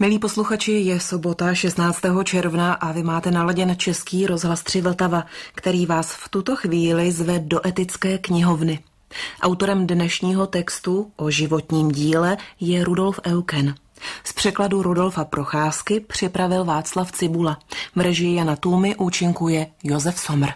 Milí posluchači, je sobota 16. června a vy máte naladěn Český rozhlas 3 Vltava, který vás v tuto chvíli zve do etické knihovny. Autorem dnešního textu o životním díle je Rudolf Euken. Z překladu Rudolfa Procházky připravil Václav Cibula. V režii Jana Tůmy účinkuje Josef Somr.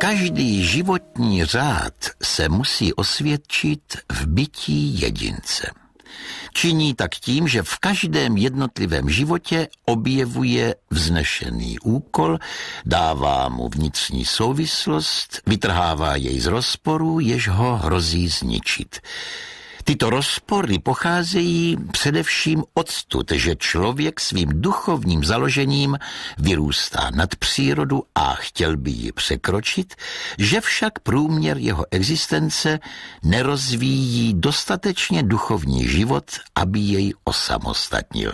Každý životní řád se musí osvědčit v bytí jedince. Činí tak tím, že v každém jednotlivém životě objevuje vznešený úkol, dává mu vnitřní souvislost, vytrhává jej z rozporu, jež ho hrozí zničit. Tyto rozpory pocházejí především odstud, že člověk svým duchovním založením vyrůstá nad přírodu a chtěl by ji překročit, že však průměr jeho existence nerozvíjí dostatečně duchovní život, aby jej osamostatnil.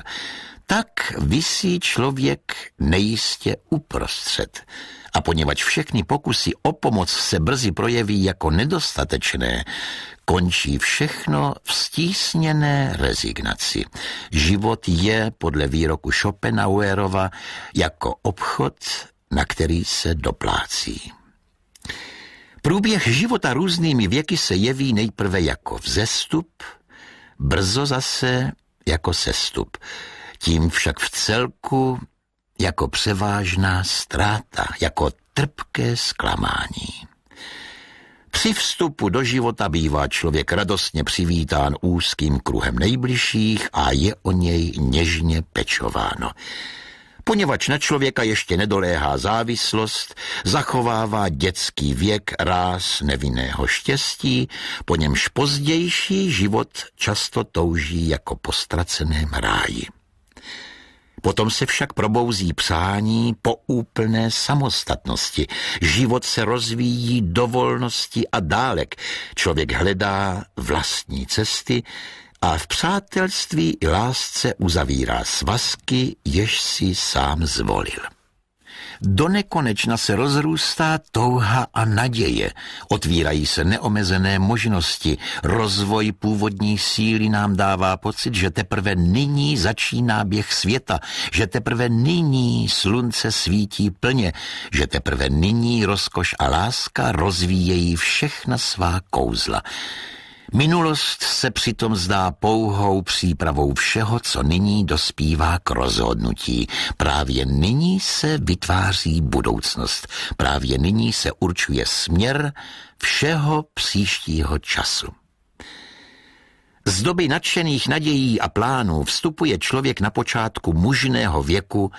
Tak visí člověk nejistě uprostřed. A poněvadž všechny pokusy o pomoc se brzy projeví jako nedostatečné, končí všechno v stísněné rezignaci. Život je, podle výroku Schopenhauerova, jako obchod, na který se doplácí. Průběh života různými věky se jeví nejprve jako vzestup, brzo zase jako sestup, tím však v celku jako převážná ztráta, jako trpké zklamání. Při vstupu do života bývá člověk radostně přivítán úzkým kruhem nejbližších a je o něj něžně pečováno. Poněvadž na člověka ještě nedoléhá závislost, zachovává dětský věk ráz nevinného štěstí, po němž pozdější život často touží jako postraceném ráji. Potom se však probouzí psání po úplné samostatnosti. Život se rozvíjí do volnosti a dálek. Člověk hledá vlastní cesty a v přátelství i lásce uzavírá svazky, jež si sám zvolil. Do nekonečna se rozrůstá touha a naděje, otvírají se neomezené možnosti, rozvoj původní síly nám dává pocit, že teprve nyní začíná běh světa, že teprve nyní slunce svítí plně, že teprve nyní rozkoš a láska rozvíjejí všechna svá kouzla. Minulost se přitom zdá pouhou přípravou všeho, co nyní dospívá k rozhodnutí. Právě nyní se vytváří budoucnost. Právě nyní se určuje směr všeho příštího času. Z doby nadšených nadějí a plánů vstupuje člověk na počátku mužného věku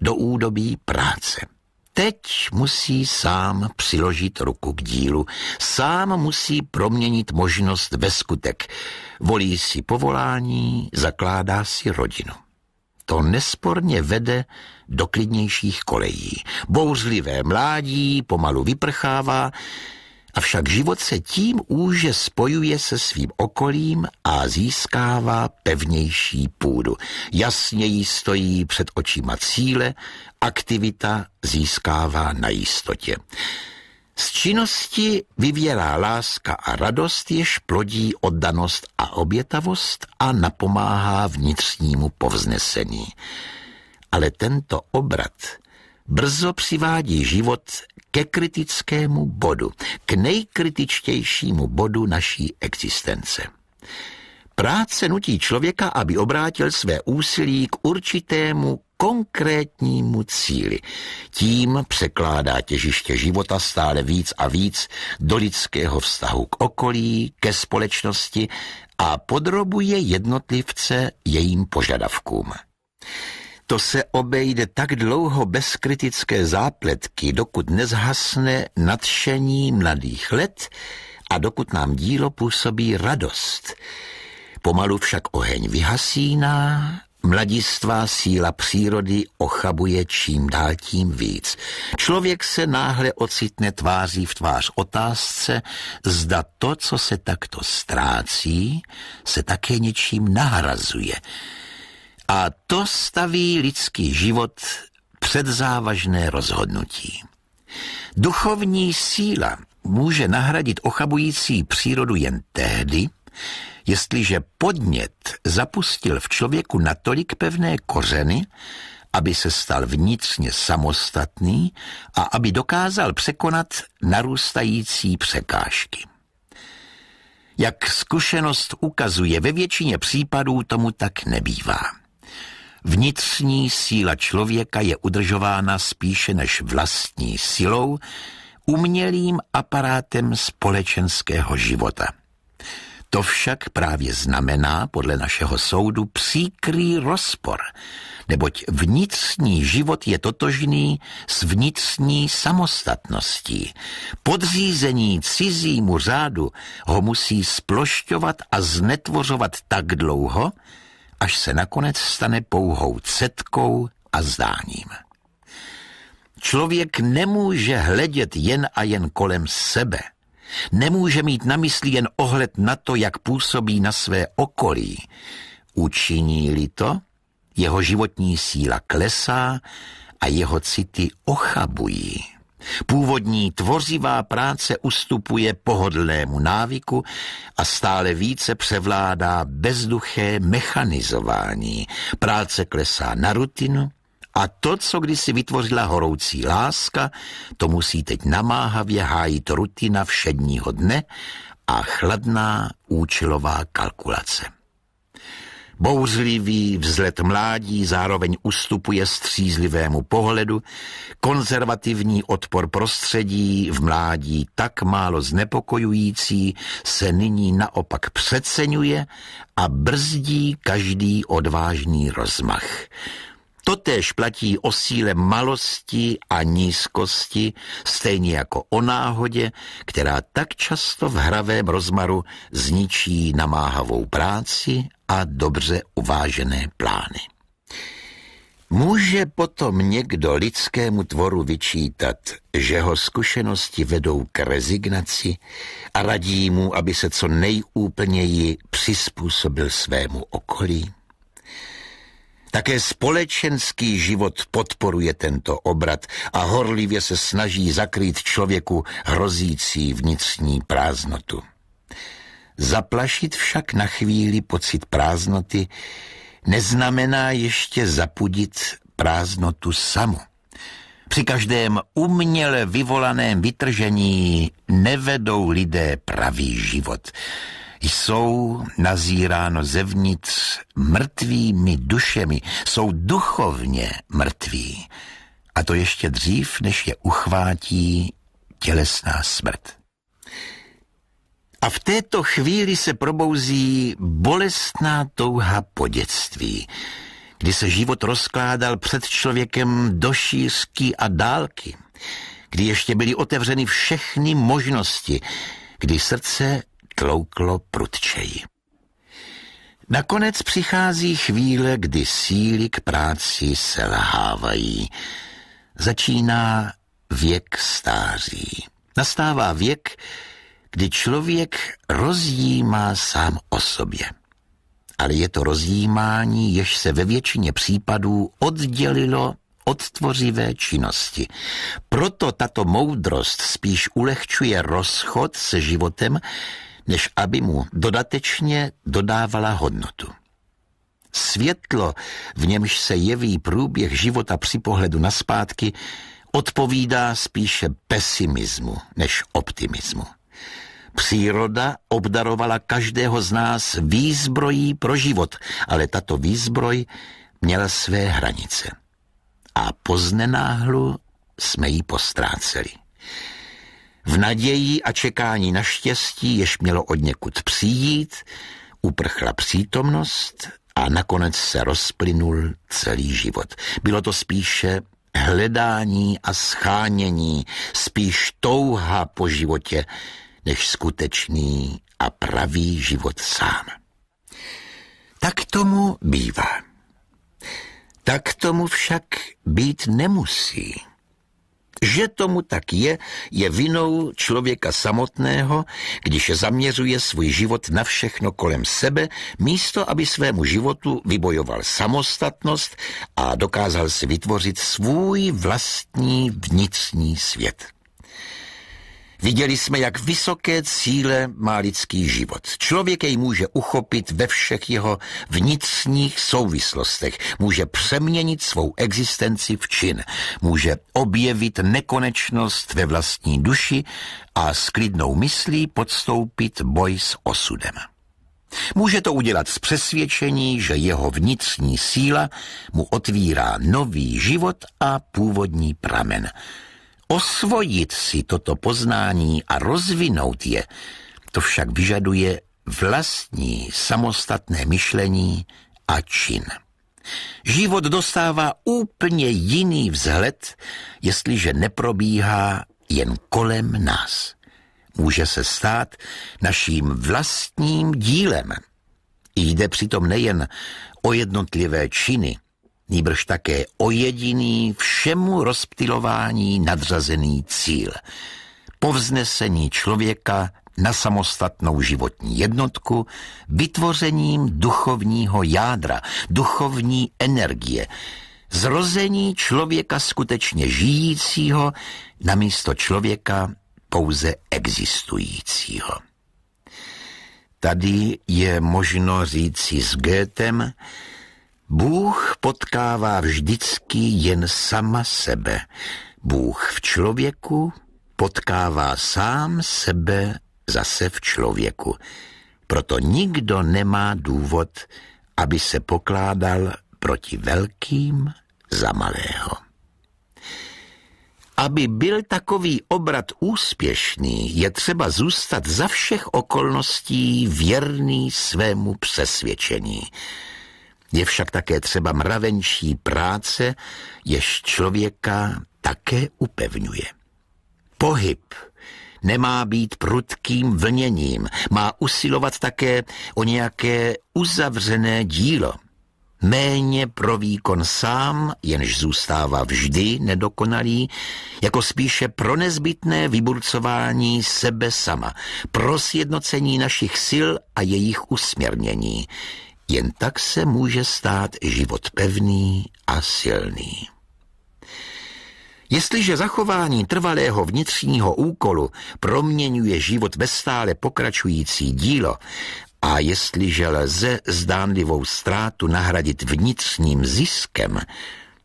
do údobí práce teď musí sám přiložit ruku k dílu, sám musí proměnit možnost ve skutek. Volí si povolání, zakládá si rodinu. To nesporně vede do klidnějších kolejí. Bouřlivé mládí pomalu vyprchává, Avšak život se tím úže spojuje se svým okolím a získává pevnější půdu. Jasněji stojí před očima cíle, aktivita získává na jistotě. Z činnosti vyvěrá láska a radost, jež plodí oddanost a obětavost a napomáhá vnitřnímu povznesení. Ale tento obrat brzo přivádí život ke kritickému bodu, k nejkritičtějšímu bodu naší existence. Práce nutí člověka, aby obrátil své úsilí k určitému konkrétnímu cíli. Tím překládá těžiště života stále víc a víc do lidského vztahu k okolí, ke společnosti a podrobuje jednotlivce jejím požadavkům. To se obejde tak dlouho bez kritické zápletky, dokud nezhasne nadšení mladých let a dokud nám dílo působí radost. Pomalu však oheň vyhasíná, mladistvá síla přírody ochabuje čím dál tím víc. Člověk se náhle ocitne tváří v tvář otázce, zda to, co se takto ztrácí, se také něčím nahrazuje – a to staví lidský život před závažné rozhodnutí. Duchovní síla může nahradit ochabující přírodu jen tehdy, jestliže podnět zapustil v člověku natolik pevné kořeny, aby se stal vnitřně samostatný a aby dokázal překonat narůstající překážky. Jak zkušenost ukazuje, ve většině případů tomu tak nebývá. Vnitřní síla člověka je udržována spíše než vlastní silou, umělým aparátem společenského života. To však právě znamená, podle našeho soudu, příkrý rozpor, neboť vnitřní život je totožný s vnitřní samostatností. Podřízení cizímu řádu ho musí splošťovat a znetvořovat tak dlouho, až se nakonec stane pouhou cetkou a zdáním. Člověk nemůže hledět jen a jen kolem sebe. Nemůže mít na mysli jen ohled na to, jak působí na své okolí. Učiní-li to, jeho životní síla klesá a jeho city ochabují. Původní tvořivá práce ustupuje pohodlnému návyku a stále více převládá bezduché mechanizování. Práce klesá na rutinu a to, co kdysi vytvořila horoucí láska, to musí teď namáhavě hájit rutina všedního dne a chladná účelová kalkulace. Bouzlivý vzlet mládí zároveň ustupuje střízlivému pohledu, konzervativní odpor prostředí v mládí tak málo znepokojující se nyní naopak přeceňuje a brzdí každý odvážný rozmach. Totéž platí o síle malosti a nízkosti, stejně jako o náhodě, která tak často v hravém rozmaru zničí namáhavou práci a dobře uvážené plány. Může potom někdo lidskému tvoru vyčítat, že ho zkušenosti vedou k rezignaci a radí mu, aby se co nejúplněji přizpůsobil svému okolí? Také společenský život podporuje tento obrat a horlivě se snaží zakrýt člověku hrozící vnitřní prázdnotu. Zaplašit však na chvíli pocit prázdnoty neznamená ještě zapudit prázdnotu samu. Při každém uměle vyvolaném vytržení nevedou lidé pravý život jsou nazíráno zevnitř mrtvými dušemi, jsou duchovně mrtví. A to ještě dřív, než je uchvátí tělesná smrt. A v této chvíli se probouzí bolestná touha po dětství, kdy se život rozkládal před člověkem do šířky a dálky, kdy ještě byly otevřeny všechny možnosti, kdy srdce tlouklo prudčeji. Nakonec přichází chvíle, kdy síly k práci selhávají. Začíná věk stáří. Nastává věk, kdy člověk rozjímá sám o sobě. Ale je to rozjímání, jež se ve většině případů oddělilo od tvořivé činnosti. Proto tato moudrost spíš ulehčuje rozchod se životem, než aby mu dodatečně dodávala hodnotu. Světlo, v němž se jeví průběh života při pohledu na zpátky, odpovídá spíše pesimismu než optimismu. Příroda obdarovala každého z nás výzbrojí pro život, ale tato výzbroj měla své hranice. A poznenáhlu jsme ji postráceli. V naději a čekání na štěstí, jež mělo od někud přijít, uprchla přítomnost a nakonec se rozplynul celý život. Bylo to spíše hledání a schánění, spíš touha po životě, než skutečný a pravý život sám. Tak tomu bývá. Tak tomu však být nemusí. Že tomu tak je, je vinou člověka samotného, když zaměřuje svůj život na všechno kolem sebe, místo aby svému životu vybojoval samostatnost a dokázal si vytvořit svůj vlastní vnitřní svět. Viděli jsme, jak vysoké cíle má lidský život. Člověk jej může uchopit ve všech jeho vnitřních souvislostech, může přeměnit svou existenci v čin, může objevit nekonečnost ve vlastní duši a s klidnou myslí podstoupit boj s osudem. Může to udělat z přesvědčení, že jeho vnitřní síla mu otvírá nový život a původní pramen – Osvojit si toto poznání a rozvinout je, to však vyžaduje vlastní samostatné myšlení a čin. Život dostává úplně jiný vzhled, jestliže neprobíhá jen kolem nás. Může se stát naším vlastním dílem. Jde přitom nejen o jednotlivé činy, nýbrž také o jediný všemu rozptilování nadřazený cíl. Povznesení člověka na samostatnou životní jednotku vytvořením duchovního jádra, duchovní energie, zrození člověka skutečně žijícího na místo člověka pouze existujícího. Tady je možno říci s Goethem, Bůh potkává vždycky jen sama sebe. Bůh v člověku potkává sám sebe zase v člověku. Proto nikdo nemá důvod, aby se pokládal proti velkým za malého. Aby byl takový obrat úspěšný, je třeba zůstat za všech okolností věrný svému přesvědčení – je však také třeba mravenčí práce, jež člověka také upevňuje. Pohyb nemá být prudkým vlněním, má usilovat také o nějaké uzavřené dílo. Méně pro výkon sám, jenž zůstává vždy nedokonalý, jako spíše pro nezbytné vyburcování sebe sama, pro sjednocení našich sil a jejich usměrnění. Jen tak se může stát život pevný a silný. Jestliže zachování trvalého vnitřního úkolu proměňuje život ve stále pokračující dílo a jestliže lze zdánlivou ztrátu nahradit vnitřním ziskem,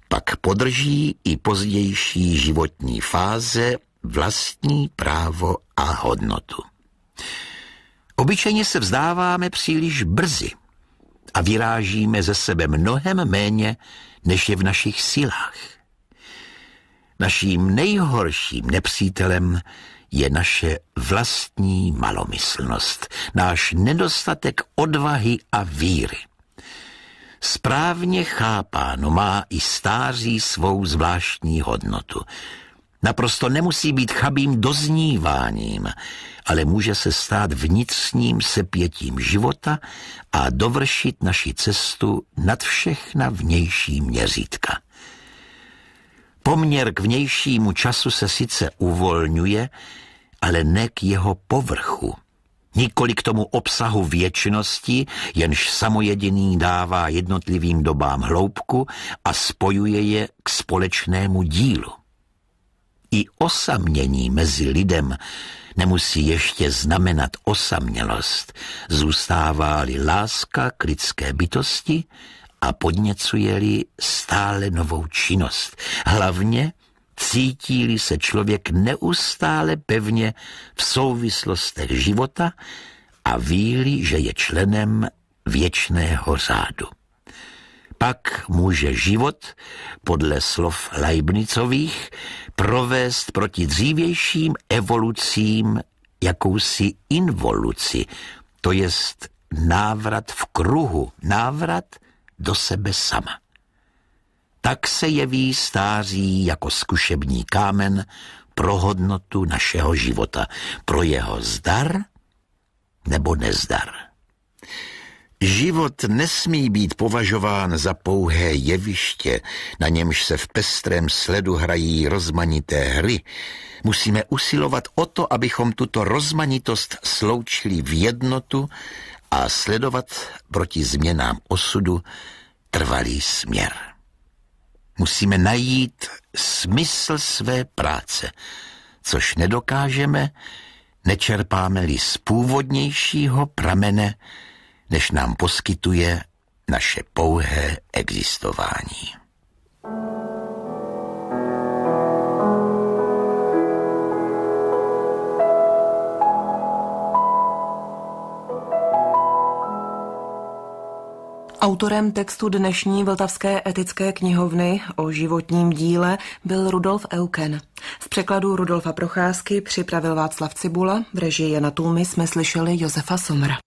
pak podrží i pozdější životní fáze vlastní právo a hodnotu. Obyčejně se vzdáváme příliš brzy – a vyrážíme ze sebe mnohem méně, než je v našich silách. Naším nejhorším nepřítelem je naše vlastní malomyslnost, náš nedostatek odvahy a víry. Správně chápáno má i stáří svou zvláštní hodnotu – Naprosto nemusí být chabým dozníváním, ale může se stát vnitřním sepětím života a dovršit naši cestu nad všechna vnější měřítka. Poměr k vnějšímu času se sice uvolňuje, ale ne k jeho povrchu. Nikoli k tomu obsahu věčnosti, jenž samojediný dává jednotlivým dobám hloubku a spojuje je k společnému dílu. I osamění mezi lidem nemusí ještě znamenat osamělost, zůstává-li láska k lidské bytosti a podněcuje-li stále novou činnost. Hlavně cítí-li se člověk neustále pevně v souvislostech života a víli, že je členem věčného řádu pak může život, podle slov Leibnicových, provést proti dřívějším evolucím jakousi involuci, to jest návrat v kruhu, návrat do sebe sama. Tak se jeví stáří jako zkušební kámen pro hodnotu našeho života, pro jeho zdar nebo nezdar. Život nesmí být považován za pouhé jeviště, na němž se v pestrém sledu hrají rozmanité hry. Musíme usilovat o to, abychom tuto rozmanitost sloučili v jednotu a sledovat proti změnám osudu trvalý směr. Musíme najít smysl své práce, což nedokážeme, nečerpáme-li z původnějšího pramene, než nám poskytuje naše pouhé existování. Autorem textu dnešní Vltavské etické knihovny o životním díle byl Rudolf Euken. V překladu Rudolfa Procházky připravil Václav Cibula, v režii Jana Tůmy jsme slyšeli Josefa Somra.